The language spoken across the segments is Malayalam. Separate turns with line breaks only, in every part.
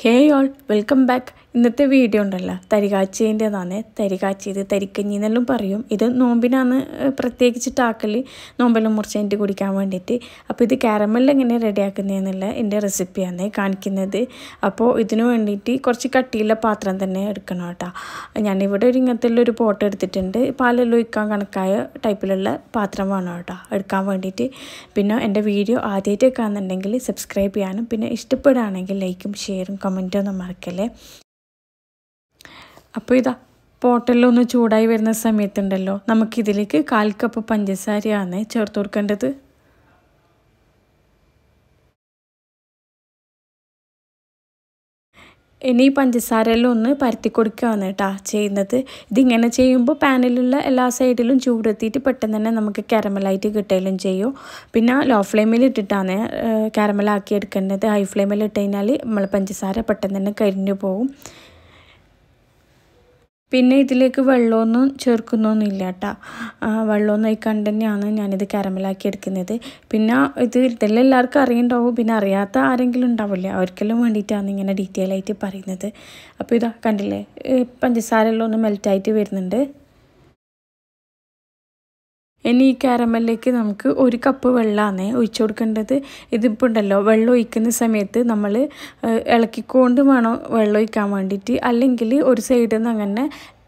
Hey all, welcome back. ഇന്നത്തെ വീഡിയോ ഉണ്ടല്ലോ തരികാച്ചേൻ്റെതാണ് തരികാച്ചത് തരിക്കഞ്ഞി എന്നെല്ലാം പറയും ഇത് നോമ്പിനാണ് പ്രത്യേകിച്ച് ടാക്കൽ നോമ്പെല്ലാം മുറിച്ചതിൻ്റെ കുടിക്കാൻ വേണ്ടിയിട്ട് അപ്പോൾ ഇത് കാരമലിൽ എങ്ങനെ റെഡിയാക്കുന്നതെന്നുള്ള എൻ്റെ റെസിപ്പിയാണ് കാണിക്കുന്നത് അപ്പോൾ ഇതിനു വേണ്ടിയിട്ട് കുറച്ച് കട്ടിയുള്ള പാത്രം തന്നെ എടുക്കണം കേട്ടോ ഞാനിവിടെ ഒരു ഇങ്ങനത്തെ ഒരു പോട്ട് എടുത്തിട്ടുണ്ട് പാലെല്ലാം ഒഴിക്കാൻ കണക്കായ ടൈപ്പിലുള്ള പാത്രം വേണം കേട്ടോ എടുക്കാൻ വേണ്ടിയിട്ട് പിന്നെ എൻ്റെ വീഡിയോ ആദ്യമായിട്ട് കാണുന്നുണ്ടെങ്കിൽ സബ്സ്ക്രൈബ് ചെയ്യാനും പിന്നെ ഇഷ്ടപ്പെടുകയാണെങ്കിൽ ലൈക്കും ഷെയറും കമൻറ്റും ഒന്നും മറക്കല്ലേ അപ്പോൾ ഇതാ പോട്ടലൊന്ന് ചൂടായി വരുന്ന സമയത്തുണ്ടല്ലോ നമുക്കിതിലേക്ക് കാൽ കപ്പ് പഞ്ചസാരയാണ് ചേർത്ത് കൊടുക്കേണ്ടത് ഇനി പഞ്ചസാരയിലൊന്ന് പരത്തി കൊടുക്കുകയാണ് കേട്ടാ ചെയ്യുന്നത് ഇതിങ്ങനെ ചെയ്യുമ്പോൾ പാനിലുള്ള എല്ലാ സൈഡിലും ചൂടെത്തിയിട്ട് പെട്ടെന്ന് തന്നെ നമുക്ക് കാരമലായിട്ട് കിട്ടുകയും ചെയ്യും പിന്നെ ലോ ഫ്ലെയിമിൽ ഇട്ടിട്ടാണ് കാരമലാക്കി എടുക്കേണ്ടത് ഹൈ ഫ്ലെയിമിൽ ഇട്ട് കഴിഞ്ഞാൽ നമ്മൾ പഞ്ചസാര പെട്ടെന്ന് തന്നെ കരിഞ്ഞു പോകും പിന്നെ ഇതിലേക്ക് വെള്ളമൊന്നും ചേർക്കുന്നൊന്നുമില്ല കേട്ടോ വെള്ളമൊന്നും ഒഴിക്കാണ്ട് തന്നെയാണ് ഞാനിത് കരമലാക്കി എടുക്കുന്നത് പിന്നെ ഇത് ഇതെല്ലാം എല്ലാവർക്കും അറിയണ്ടാവും പിന്നെ അറിയാത്ത ആരെങ്കിലും ഉണ്ടാവില്ല അവർക്കെല്ലാം വേണ്ടിയിട്ടാണ് ഇങ്ങനെ ഡീറ്റെയിൽ ആയിട്ട് പറയുന്നത് അപ്പോൾ ഇതാ കണ്ടില്ലേ പഞ്ചസാരയെല്ലാം ഒന്ന് മെൽറ്റായിട്ട് വരുന്നുണ്ട് ഇനി ഈ കാരമലിലേക്ക് നമുക്ക് ഒരു കപ്പ് വെള്ളമാണ് ഒഴിച്ചു കൊടുക്കേണ്ടത് ഇതിപ്പോൾ ഉണ്ടല്ലോ വെള്ളം ഒഴിക്കുന്ന സമയത്ത് നമ്മൾ ഇളക്കിക്കൊണ്ട് വേണം വെള്ളം ഒഴിക്കാൻ വേണ്ടിയിട്ട് അല്ലെങ്കിൽ ഒരു സൈഡിൽ നിന്ന് അങ്ങനെ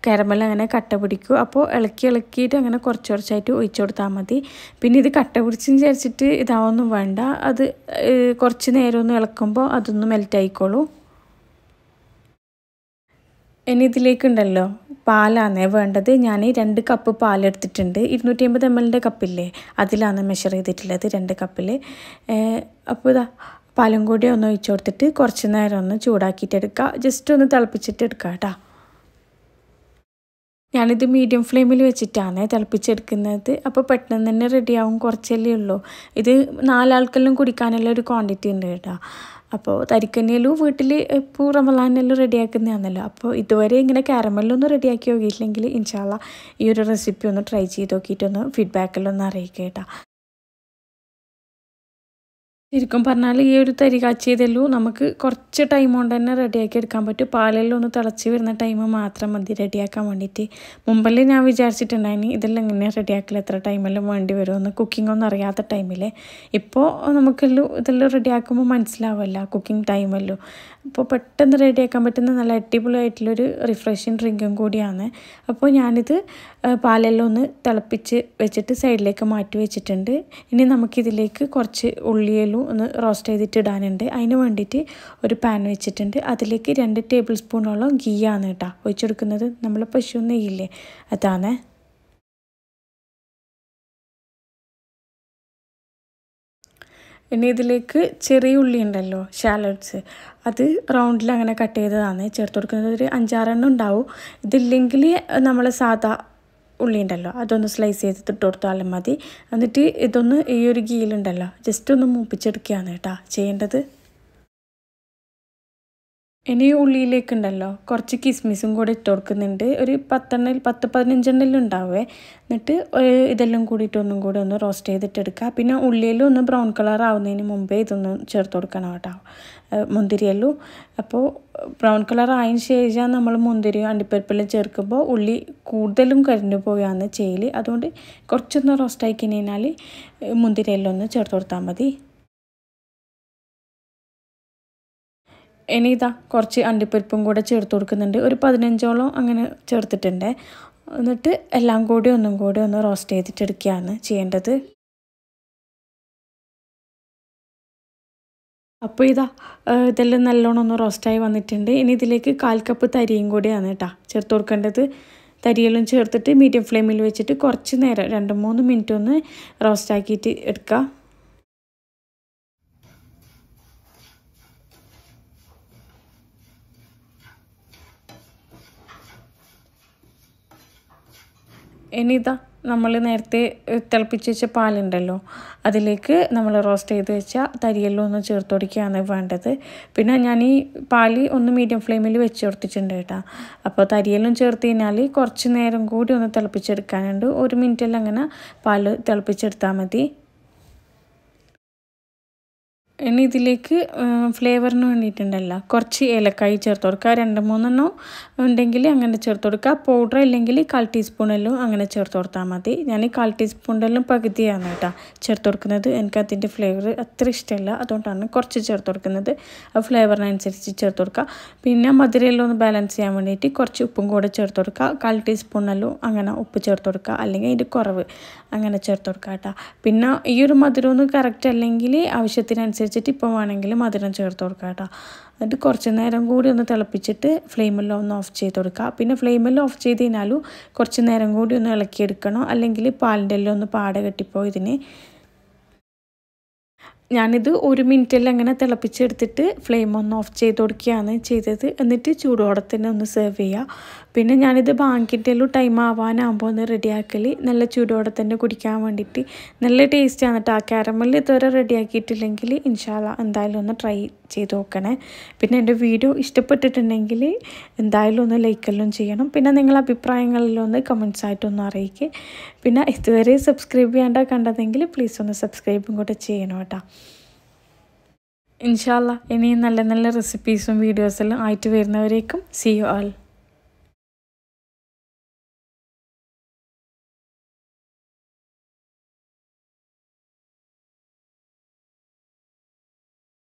കരമല അങ്ങനെ കട്ട പിടിക്കും അപ്പോൾ ഇളക്കി ഇളക്കിയിട്ട് അങ്ങനെ കുറച്ച് കുറച്ചായിട്ട് ഒഴിച്ചു കൊടുത്താൽ മതി പിന്നെ ഇത് കട്ട പിടിച്ചെന്ന് വിചാരിച്ചിട്ട് ഇതാവൊന്നും വേണ്ട അത് കുറച്ച് നേരം ഒന്ന് ഇളക്കുമ്പോൾ അതൊന്ന് മെൽറ്റ് ആയിക്കോളൂ ഇനി ഇതിലേക്കുണ്ടല്ലോ പാലാണ് വേണ്ടത് ഞാൻ രണ്ട് കപ്പ് പാലെടുത്തിട്ടുണ്ട് ഇരുന്നൂറ്റി അമ്പത് എം എല്ലിൻ്റെ കപ്പില്ലേ അതിലാണ് മെഷർ ചെയ്തിട്ടുള്ളത് രണ്ട് കപ്പിൽ അപ്പോൾ ഇതാ പാലും കൂടി ഒന്ന് ഒഴിച്ചു കൊടുത്തിട്ട് കുറച്ച് നേരം ഒന്ന് ചൂടാക്കിയിട്ട് എടുക്കുക ജസ്റ്റ് ഒന്ന് തിളപ്പിച്ചിട്ട് എടുക്കുക കേട്ടോ ഞാനിത് മീഡിയം ഫ്ലെയിമിൽ വെച്ചിട്ടാണ് തിളപ്പിച്ചെടുക്കുന്നത് അപ്പോൾ പെട്ടെന്ന് തന്നെ റെഡിയാവും കുറച്ചല്ലേ ഉള്ളൂ ഇത് നാലാൾക്കെല്ലാം കുടിക്കാനുള്ള ഒരു ക്വാണ്ടിറ്റി ഉണ്ട് കേട്ടോ അപ്പോൾ തരിക്കന്നെല്ലും വീട്ടിൽ ഇപ്പോൾ റമലാനെല്ലാം റെഡിയാക്കുന്നതാണല്ലോ അപ്പോൾ ഇതുവരെ ഇങ്ങനെ കാരമലൊന്നും റെഡിയാക്കി നോക്കിയിട്ടില്ലെങ്കിൽ ഇൻഷാല്ല ഈ ഒരു റെസിപ്പി ഒന്ന് ട്രൈ ചെയ്ത് നോക്കിയിട്ടൊന്ന് ഫീഡ്ബാക്കിലൊന്ന് അറിയിക്കുക കേട്ടോ ശരിക്കും പറഞ്ഞാൽ ഈ ഒരു തരി കാച്ചിയതല്ലൂ നമുക്ക് കുറച്ച് ടൈം കൊണ്ട് തന്നെ റെഡിയാക്കി എടുക്കാൻ പറ്റും പാലെല്ലാം ഒന്ന് തിളച്ച് വരുന്ന ടൈം മാത്രം മതി റെഡിയാക്കാൻ വേണ്ടിയിട്ട് മുമ്പല്ലേ ഞാൻ വിചാരിച്ചിട്ടുണ്ടായിന് ഇതെല്ലാം എങ്ങനെയാണ് റെഡിയാക്കൽ എത്ര ടൈമെല്ലാം വേണ്ടി വരുമെന്ന് കുക്കിംഗ് ഒന്നും അറിയാത്ത ടൈമിൽ ഇപ്പോൾ നമുക്കെല്ലാം ഇതെല്ലാം റെഡിയാക്കുമ്പോൾ മനസ്സിലാവുമല്ല കുക്കിംഗ് ടൈമല്ലോ അപ്പോൾ പെട്ടെന്ന് റെഡിയാക്കാൻ പറ്റുന്ന നല്ല അടിപൊളിയായിട്ടുള്ളൊരു റിഫ്രഷിങ് ഡ്രിങ്കും കൂടിയാണ് അപ്പോൾ ഞാനിത് പാലെല്ലാം ഒന്ന് തിളപ്പിച്ച് വെച്ചിട്ട് സൈഡിലേക്ക് മാറ്റി വെച്ചിട്ടുണ്ട് ഇനി നമുക്കിതിലേക്ക് കുറച്ച് ഉള്ളിയലും ഒന്ന് റോസ്റ്റ് ചെയ്തിട്ട് ഇടാനുണ്ട് അതിന് വേണ്ടിയിട്ട് ഒരു പാൻ വെച്ചിട്ടുണ്ട് അതിലേക്ക് രണ്ട് ടേബിൾ സ്പൂണോളം ഗീയാണ് കേട്ടോ ഒഴിച്ചെടുക്കുന്നത് നമ്മൾ പശു നെയ്യില്ലേ അതാണ് ഇനി ഇതിലേക്ക് ചെറിയ ഉള്ളി ഉണ്ടല്ലോ ഷാലറ്റ്സ് അത് റൗണ്ടിൽ അങ്ങനെ കട്ട് ചെയ്തതാണ് ചേർത്ത് കൊടുക്കുന്നത് ഒരു അഞ്ചാറെണ്ണം ഉണ്ടാവും ഇതില്ലെങ്കിൽ നമ്മൾ സാധാ ഉള്ളി ഉണ്ടല്ലോ അതൊന്ന് സ്ലൈസ് ചെയ്തിട്ട് കൊടുത്താലും മതി എന്നിട്ട് ഇതൊന്ന് ഈ ഒരു ഗീലുണ്ടല്ലോ ജസ്റ്റ് ഒന്ന് മൂപ്പിച്ചെടുക്കുകയാണ് കേട്ടോ ചെയ്യേണ്ടത് ഇനി ഉള്ളിയിലേക്കുണ്ടല്ലോ കുറച്ച് കിസ്മിസും കൂടി ഇട്ട് കൊടുക്കുന്നുണ്ട് ഒരു പത്തെണ്ണയിൽ പത്ത് പതിനഞ്ചെണ്ണിലും ഉണ്ടാവേ എന്നിട്ട് ഇതെല്ലാം കൂടിയിട്ട് ഒന്നും കൂടി ഒന്ന് റോസ്റ്റ് ചെയ്തിട്ടെടുക്കുക പിന്നെ ഉള്ളിയിലും ഒന്ന് ബ്രൗൺ കളർ ആവുന്നതിന് മുമ്പേ ഇതൊന്ന് ചേർത്ത് കൊടുക്കണം കേട്ടോ മുന്തിരിയെല്ലാം അപ്പോൾ ബ്രൗൺ കളർ ആയതിനു ശേഷം നമ്മൾ മുന്തിരിയും അണ്ടിപ്പരിപ്പെല്ലാം ചേർക്കുമ്പോൾ ഉള്ളി കൂടുതലും കരിഞ്ഞു പോയാന്ന് ചെയ്യൽ അതുകൊണ്ട് കുറച്ചൊന്ന് റോസ്റ്റ് ആയി കഴിഞ്ഞാൽ മുന്തിരിയെല്ലാം ഒന്ന് ചേർത്ത് കൊടുത്താൽ മതി ഇനി ഇതാ കുറച്ച് അണ്ടിപ്പരിപ്പും കൂടെ ചേർത്ത് കൊടുക്കുന്നുണ്ട് ഒരു പതിനഞ്ചോളം അങ്ങനെ ചേർത്തിട്ടുണ്ട് എന്നിട്ട് എല്ലാം കൂടി ഒന്നും കൂടി ഒന്ന് റോസ്റ്റ് ചെയ്തിട്ടെടുക്കുകയാണ് ചെയ്യേണ്ടത് അപ്പോൾ ഇതാ ഇതെല്ലാം നല്ലോണം ഒന്ന് റോസ്റ്റായി വന്നിട്ടുണ്ട് ഇനി ഇതിലേക്ക് കാൽ കപ്പ് തരിയും കൂടിയാണ് കേട്ടോ ചേർത്ത് കൊടുക്കേണ്ടത് തരിയെല്ലാം ചേർത്തിട്ട് മീഡിയം ഫ്ലെയിമിൽ വെച്ചിട്ട് കുറച്ച് നേരം രണ്ട് മൂന്ന് മിനിറ്റ് ഒന്ന് റോസ്റ്റാക്കിയിട്ട് എടുക്കുക ഇനി ഇതാ നമ്മൾ നേരത്തെ തിളപ്പിച്ച് വെച്ച പാലുണ്ടല്ലോ അതിലേക്ക് നമ്മൾ റോസ്റ്റ് ചെയ്ത് വെച്ച തരിയെല്ലാം ഒന്ന് ചേർത്ത് കൊടുക്കുകയാണ് വേണ്ടത് പിന്നെ ഞാൻ ഈ പാല് ഒന്ന് മീഡിയം ഫ്ലെയിമിൽ വെച്ച് കൊടുത്തിട്ടുണ്ട് കേട്ടോ അപ്പോൾ തരിയെല്ലാം ചേർത്ത് കഴിഞ്ഞാൽ കുറച്ച് നേരം കൂടി ഒന്ന് തിളപ്പിച്ചെടുക്കാനുണ്ട് ഒരു മിനിറ്റെല്ലാം അങ്ങനെ പാല് തിളപ്പിച്ചെടുത്താൽ മതി ഇനി ഇതിലേക്ക് ഫ്ലേവറിന് വേണ്ടിയിട്ടുണ്ടല്ല കുറച്ച് ഏലക്കായി ചേർത്ത് കൊടുക്കുക രണ്ട് മൂന്നെണ്ണം ഉണ്ടെങ്കിൽ അങ്ങനെ ചേർത്ത് കൊടുക്കുക പൗഡർ ഇല്ലെങ്കിൽ കാൽ ടീസ്പൂണെല്ലാം അങ്ങനെ ചേർത്ത് കൊടുത്താൽ മതി ഞാൻ കാൽ ടീസ്പൂണെല്ലാം പകുതിയാണ് കേട്ടോ ചേർത്ത് കൊടുക്കുന്നത് എനിക്ക് അതിൻ്റെ ഫ്ലേവർ അത്ര ഇഷ്ടമല്ല അതുകൊണ്ടാണ് കുറച്ച് ചേർത്ത് കൊടുക്കുന്നത് ആ ഫ്ലേവറിനനുസരിച്ച് ചേർത്ത് കൊടുക്കുക പിന്നെ മധുരയെല്ലാം ഒന്ന് ബാലൻസ് ചെയ്യാൻ വേണ്ടിയിട്ട് കുറച്ച് ഉപ്പും കൂടെ ചേർത്ത് കൊടുക്കുക കാൽ ടീസ്പൂണെല്ലാം അങ്ങനെ ഉപ്പ് ചേർത്ത് കൊടുക്കുക അല്ലെങ്കിൽ അതിൻ്റെ കുറവ് അങ്ങനെ ചേർത്ത് കൊടുക്കുക കേട്ടോ പിന്നെ ഈ ഒരു മധുരമൊന്നും കറക്റ്റ് അല്ലെങ്കിൽ ആവശ്യത്തിനനുസരിച്ച് വെച്ചിട്ട് ഇപ്പം വേണമെങ്കിൽ മധുരം ചേർത്ത് കൊടുക്കുക കേട്ടോ എന്നിട്ട് കുറച്ച് നേരം കൂടി ഒന്ന് തിളപ്പിച്ചിട്ട് ഫ്ലെയിമെല്ലാം ഒന്ന് ഓഫ് ചെയ്ത് കൊടുക്കുക പിന്നെ ഫ്ലെയിമെല്ലാം ഓഫ് ചെയ്ത് കഴിഞ്ഞാലും കുറച്ച് നേരം കൂടി ഒന്ന് ഇളക്കിയെടുക്കണം അല്ലെങ്കിൽ പാലിൻ്റെ എല്ലാം ഒന്ന് പാട കെട്ടിപ്പോൾ ഇതിന് ഞാനിത് ഒരു മിനിറ്റിൽ അങ്ങനെ തിളപ്പിച്ചെടുത്തിട്ട് ഫ്ലെയിം ഒന്ന് ഓഫ് ചെയ്ത് കൊടുക്കുകയാണ് ചെയ്തത് എന്നിട്ട് ചൂടോടെ തന്നെ ഒന്ന് സെർവ് ചെയ്യുക പിന്നെ ഞാനിത് ബാങ്കിൻ്റെലും ടൈം ആവാനാകുമ്പോൾ ഒന്ന് റെഡിയാക്കൽ നല്ല ചൂടോടെ തന്നെ കുടിക്കാൻ വേണ്ടിയിട്ട് നല്ല ടേസ്റ്റാണ് കേട്ടോ ആ കാരമൽ ഇതുവരെ റെഡിയാക്കിയിട്ടില്ലെങ്കിൽ ഇൻഷാല്ല എന്തായാലും ഒന്ന് ട്രൈ ചെയ്ത് നോക്കണേ പിന്നെ എൻ്റെ വീഡിയോ ഇഷ്ടപ്പെട്ടിട്ടുണ്ടെങ്കിൽ എന്തായാലും ഒന്ന് ലൈക്കെല്ലാം ചെയ്യണം പിന്നെ നിങ്ങളെ അഭിപ്രായങ്ങളിലൊന്ന് കമൻസ് ആയിട്ടൊന്ന് അറിയിക്കുക പിന്നെ ഇതുവരെ സബ്സ്ക്രൈബ് ചെയ്യാണ്ട കണ്ടതെങ്കിൽ പ്ലീസ് ഒന്ന് സബ്സ്ക്രൈബും കൂടെ ചെയ്യണം കേട്ടോ ഇൻഷാല്ല ഇനിയും നല്ല നല്ല റെസിപ്പീസും വീഡിയോസെല്ലാം ആയിട്ട് വരുന്നവരേക്കും സി യു ആൽ